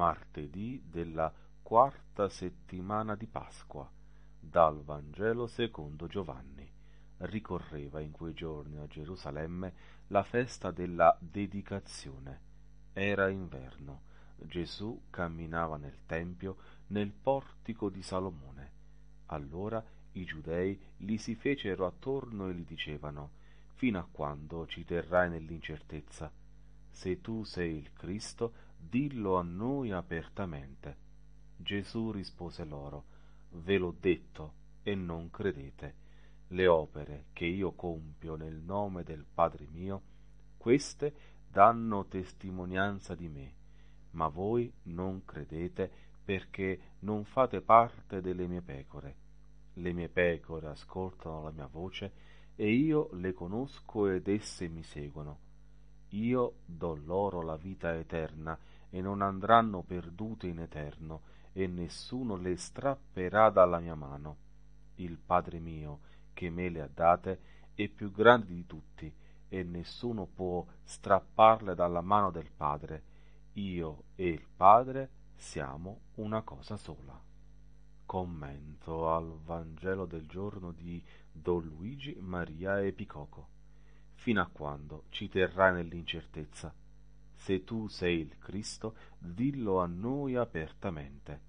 martedì della quarta settimana di Pasqua, dal Vangelo secondo Giovanni. Ricorreva in quei giorni a Gerusalemme la festa della dedicazione. Era inverno. Gesù camminava nel Tempio, nel portico di Salomone. Allora i giudei gli si fecero attorno e gli dicevano fino a quando ci terrai nell'incertezza? Se tu sei il Cristo, dillo a noi apertamente. Gesù rispose loro, Ve l'ho detto e non credete. Le opere che io compio nel nome del Padre mio, queste danno testimonianza di me, ma voi non credete perché non fate parte delle mie pecore. Le mie pecore ascoltano la mia voce e io le conosco ed esse mi seguono io do loro la vita eterna, e non andranno perdute in eterno, e nessuno le strapperà dalla mia mano. Il Padre mio, che me le ha date, è più grande di tutti, e nessuno può strapparle dalla mano del Padre. Io e il Padre siamo una cosa sola. Commento al Vangelo del giorno di Don Luigi Maria Epicoco fino a quando ci terrà nell'incertezza. Se tu sei il Cristo, dillo a noi apertamente.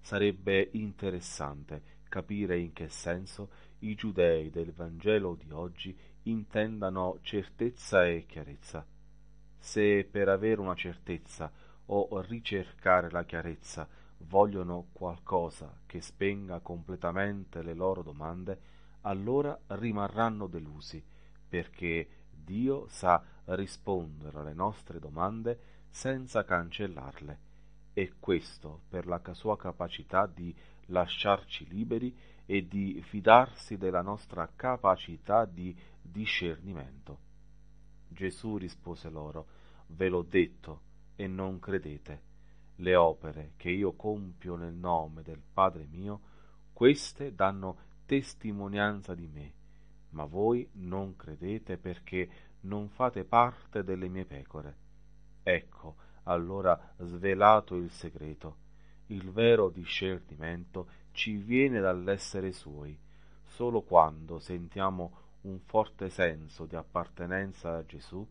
Sarebbe interessante capire in che senso i giudei del Vangelo di oggi intendano certezza e chiarezza. Se per avere una certezza o ricercare la chiarezza vogliono qualcosa che spenga completamente le loro domande, allora rimarranno delusi perché Dio sa rispondere alle nostre domande senza cancellarle e questo per la sua capacità di lasciarci liberi e di fidarsi della nostra capacità di discernimento. Gesù rispose loro, Ve l'ho detto e non credete. Le opere che io compio nel nome del Padre mio, queste danno testimonianza di me ma voi non credete perché non fate parte delle mie pecore. Ecco allora svelato il segreto. Il vero discernimento ci viene dall'essere suoi, solo quando sentiamo un forte senso di appartenenza a Gesù,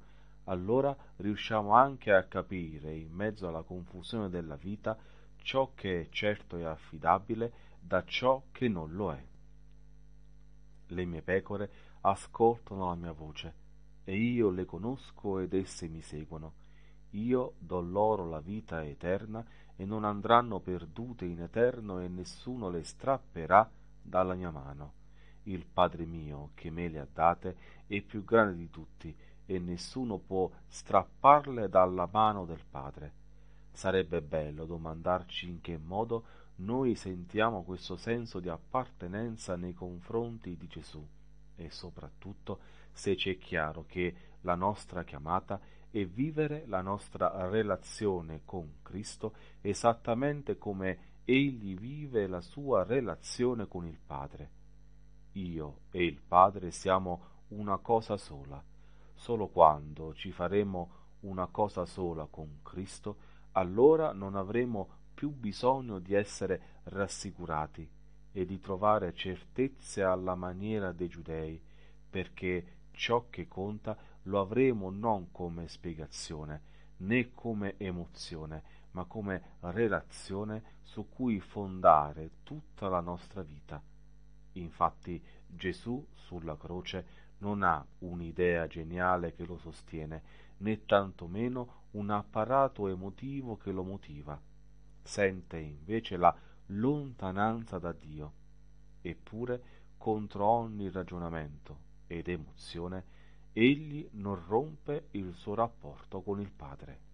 allora riusciamo anche a capire, in mezzo alla confusione della vita, ciò che è certo e affidabile da ciò che non lo è. Le mie pecore ascoltano la mia voce, e io le conosco ed esse mi seguono. Io do loro la vita eterna, e non andranno perdute in eterno, e nessuno le strapperà dalla mia mano. Il Padre mio, che me le ha date, è più grande di tutti, e nessuno può strapparle dalla mano del Padre. Sarebbe bello domandarci in che modo noi sentiamo questo senso di appartenenza nei confronti di Gesù e soprattutto se ci è chiaro che la nostra chiamata è vivere la nostra relazione con Cristo esattamente come Egli vive la sua relazione con il Padre. Io e il Padre siamo una cosa sola. Solo quando ci faremo una cosa sola con Cristo, allora non avremo più bisogno di essere rassicurati e di trovare certezze alla maniera dei giudei, perché ciò che conta lo avremo non come spiegazione, né come emozione, ma come relazione su cui fondare tutta la nostra vita. Infatti Gesù sulla croce non ha un'idea geniale che lo sostiene, né tantomeno un apparato emotivo che lo motiva sente invece la lontananza da Dio, eppure contro ogni ragionamento ed emozione egli non rompe il suo rapporto con il Padre.